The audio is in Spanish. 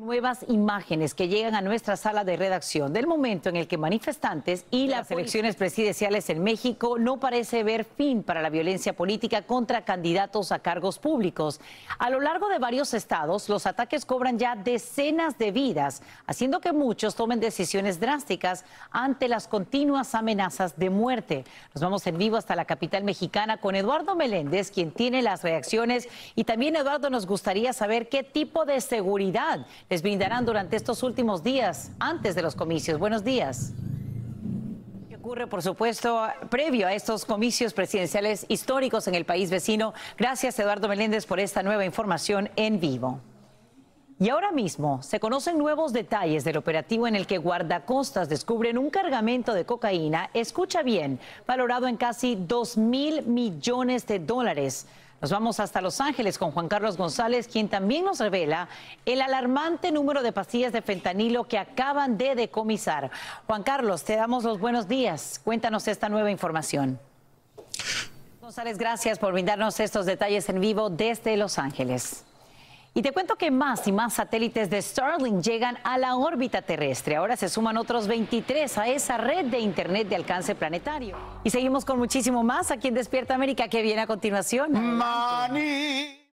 Nuevas imágenes que llegan a nuestra sala de redacción del momento en el que manifestantes y las elecciones presidenciales en México no parece ver fin para la violencia política contra candidatos a cargos públicos. A lo largo de varios estados, los ataques cobran ya decenas de vidas, haciendo que muchos tomen decisiones drásticas ante las continuas amenazas de muerte. Nos vamos en vivo hasta la capital mexicana con Eduardo Meléndez, quien tiene las reacciones. Y también, Eduardo, nos gustaría saber qué tipo de seguridad les brindarán durante estos últimos días antes de los comicios. Buenos días ocurre, por supuesto, previo a estos comicios presidenciales históricos en el país vecino. Gracias, Eduardo Meléndez, por esta nueva información en vivo. Y ahora mismo se conocen nuevos detalles del operativo en el que guardacostas descubren un cargamento de cocaína, escucha bien, valorado en casi 2 mil millones de dólares. Nos vamos hasta Los Ángeles con Juan Carlos González, quien también nos revela el alarmante número de pastillas de fentanilo que acaban de decomisar. Juan Carlos, te damos los buenos días. Cuéntanos esta nueva información. González, gracias por brindarnos estos detalles en vivo desde Los Ángeles. Y te cuento que más y más satélites de Starlink llegan a la órbita terrestre. Ahora se suman otros 23 a esa red de Internet de alcance planetario. Y seguimos con muchísimo más aquí en Despierta América que viene a continuación. Mani.